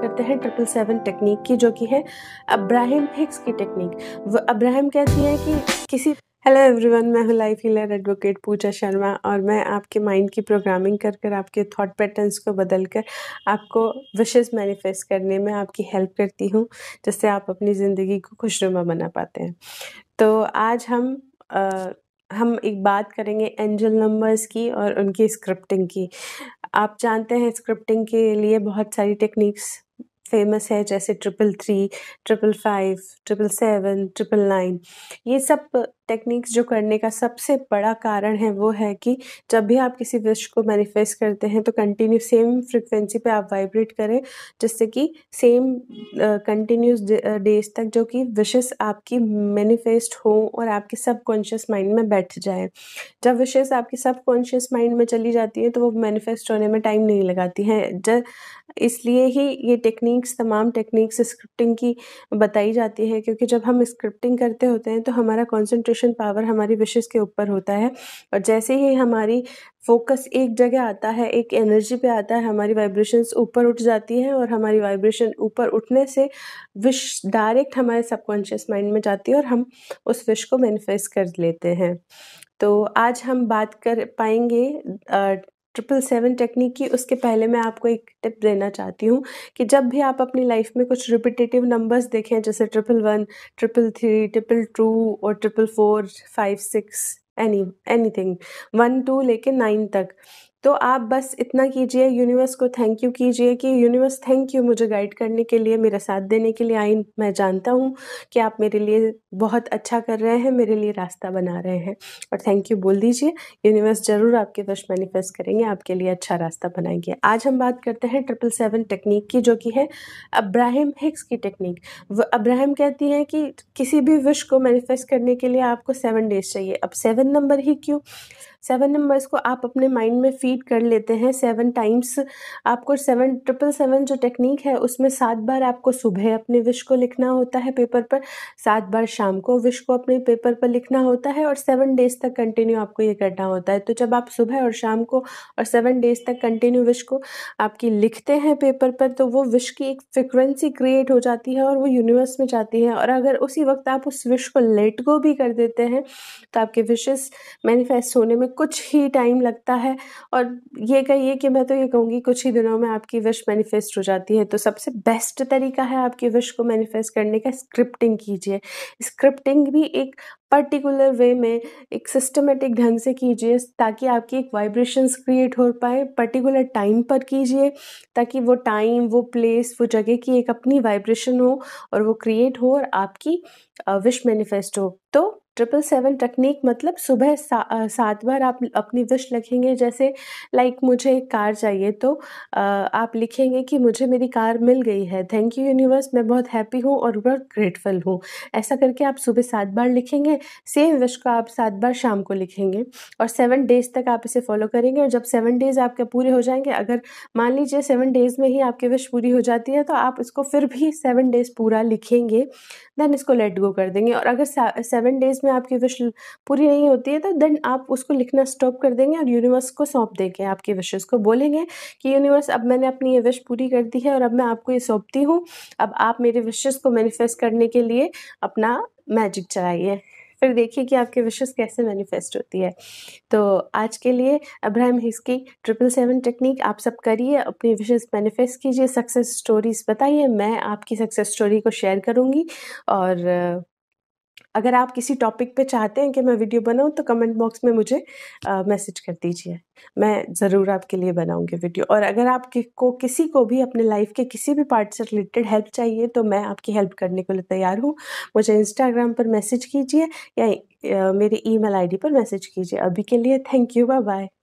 करते हैं triple seven technique की जो कि है अब्राहम हिक्स की टेक्निक अब्राहम कहती है कि किसी हेलो एवरीवन मैं हूँ life healer advocate Pooja Sharma और मैं आपके माइंड की प्रोग्रामिंग कर कर आपके थॉट पैटर्न्स को बदल कर आपको विशेष मैनिफेस्ट करने में आपकी हेल्प करती हूँ जिससे आप अपनी ज़िंदगी को खुशनुमा बना पाते हैं तो आज हम आ, हम एक बात करेंगे एंजल नंबर्स की और उनकी स्क्रिप्टिंग की आप जानते हैं स्क्रिप्टिंग के लिए बहुत सारी टेक्निक्स फेमस है जैसे triple three triple five triple seven triple nine ये सब टेक्निक्स जो करने का सबसे बड़ा कारण है वो है कि जब भी आप किसी विश को मैनिफेस्ट करते हैं तो कंटिन्यू सेम फ्रिक्वेंसी पे आप वाइब्रेट करें जिससे कि सेम कंटिन्यूस डेज तक जो कि विशेस आपकी मैनिफेस्ट हो और आपके सब कॉन्शियस माइंड में बैठ जाए जब विशेस आपकी सब कॉन्शियस माइंड में चली जाती है तो वो मैनिफेस्ट होने में टाइम नहीं लगाती हैं इसलिए ही ये टेक्निक्स तमाम टेक्निक्स स्क्रिप्टिंग की बताई जाती है क्योंकि जब हम स्क्रिप्टिंग करते होते हैं तो हमारा कंसंट्रेशन पावर हमारी विशेष के ऊपर होता है और जैसे ही हमारी फोकस एक जगह आता है एक एनर्जी पे आता है हमारी वाइब्रेशंस ऊपर उठ जाती हैं और हमारी वाइब्रेशन ऊपर उठने से विश डायरेक्ट हमारे सबकॉन्शियस माइंड में जाती है और हम उस विश को मैनिफेस्ट कर लेते हैं तो आज हम बात कर पाएंगे ट्रिपल सेवन टेक्निक की उसके पहले मैं आपको एक टिप देना चाहती हूँ कि जब भी आप अपनी लाइफ में कुछ रिपीटेटिव नंबर्स देखें जैसे triple one triple three triple two और triple four five six any anything one two लेके नाइन तक तो आप बस इतना कीजिए यूनिवर्स को थैंक यू कीजिए कि यूनिवर्स थैंक यू मुझे गाइड करने के लिए मेरा साथ देने के लिए आई मैं जानता हूँ कि आप मेरे लिए बहुत अच्छा कर रहे हैं मेरे लिए रास्ता बना रहे हैं और थैंक यू बोल दीजिए यूनिवर्स ज़रूर आपके वश मैनिफेस्ट करेंगे आपके लिए अच्छा रास्ता बनाएंगे आज हम बात करते हैं ट्रिपल सेवन टेक्निक की जो कि है अब्राहिम हिक्स की टेक्निक अब्राहिम कहती हैं कि किसी भी विश को मैनिफेस्ट करने के लिए आपको सेवन डेज चाहिए अब सेवन नंबर ही क्यों सेवन नंबर्स को आप अपने माइंड में फीड कर लेते हैं सेवन टाइम्स आपको सेवन ट्रिपल सेवन जो टेक्निक है उसमें सात बार आपको सुबह अपने विश को लिखना होता है पेपर पर सात बार शाम को विश को अपने पेपर पर लिखना होता है और सेवन डेज तक कंटिन्यू आपको ये करना होता है तो जब आप सुबह और शाम को और सेवन डेज तक कंटिन्यू विश को आपकी लिखते हैं पेपर पर तो वो विश की एक फ्रिक्वेंसी क्रिएट हो जाती है और वो यूनिवर्स में जाती है और अगर उसी वक्त आप उस विश को लेट गो भी कर देते हैं तो आपके विशेस मैनिफेस्ट होने में कुछ ही टाइम लगता है और ये कहिए कि मैं तो ये कहूँगी कुछ ही दिनों में आपकी विश मैनिफेस्ट हो जाती है तो सबसे बेस्ट तरीका है आपकी विश को मैनिफेस्ट करने का स्क्रिप्टिंग कीजिए स्क्रिप्टिंग भी एक पर्टिकुलर वे में एक सिस्टमेटिक ढंग से कीजिए ताकि आपकी एक वाइब्रेशंस क्रिएट हो पाए पर्टिकुलर टाइम पर कीजिए ताकि वो टाइम वो प्लेस वो जगह की एक अपनी वाइब्रेशन हो और वो क्रिएट हो और आपकी विश मैनिफेस्ट हो तो ट्रिपल सेवन टेक्निक मतलब सुबह सा, सात बार आप अपनी विश लिखेंगे जैसे लाइक मुझे एक कार चाहिए तो आ, आप लिखेंगे कि मुझे मेरी कार मिल गई है थैंक यू यूनिवर्स मैं बहुत हैप्पी हूँ और बहुत ग्रेटफुल हूँ ऐसा करके आप सुबह सात बार लिखेंगे सेम विश को आप सात बार शाम को लिखेंगे और सेवन डेज तक आप इसे फॉलो करेंगे और जब सेवन डेज आपके पूरे हो जाएंगे अगर मान लीजिए सेवन डेज में ही आपकी विश पूरी हो जाती है तो आप इसको फिर भी सेवन डेज पूरा लिखेंगे देन इसको लेट गो कर देंगे और अगर सेवन डेज में उसमें आपकी विश पूरी नहीं होती है तो देन आप उसको लिखना स्टॉप कर देंगे और यूनिवर्स को सौंप देंगे आपकी विशेज़ को बोलेंगे कि यूनिवर्स अब मैंने अपनी ये विश पूरी कर दी है और अब मैं आपको ये सौंपती हूँ अब आप मेरे विशेज़ को मैनिफेस्ट करने के लिए अपना मैजिक चलाइए फिर देखिए कि आपके विशेष कैसे मैनिफेस्ट होती है तो आज के लिए अब्राहम हिस की ट्रिपल सेवन टेक्निक आप सब करिए अपनी विशेष मैनिफेस्ट कीजिए सक्सेस स्टोरीज बताइए मैं आपकी सक्सेस स्टोरी को शेयर करूँगी और अगर आप किसी टॉपिक पे चाहते हैं कि मैं वीडियो बनाऊँ तो कमेंट बॉक्स में मुझे मैसेज कर दीजिए मैं ज़रूर आपके लिए बनाऊँगी वीडियो और अगर आप कि को किसी को भी अपने लाइफ के किसी भी पार्ट से रिलेटेड हेल्प चाहिए तो मैं आपकी हेल्प करने के लिए तैयार हूँ मुझे इंस्टाग्राम पर मैसेज कीजिए या मेरी ई मेल पर मैसेज कीजिए अभी के लिए थैंक यू बाय बाय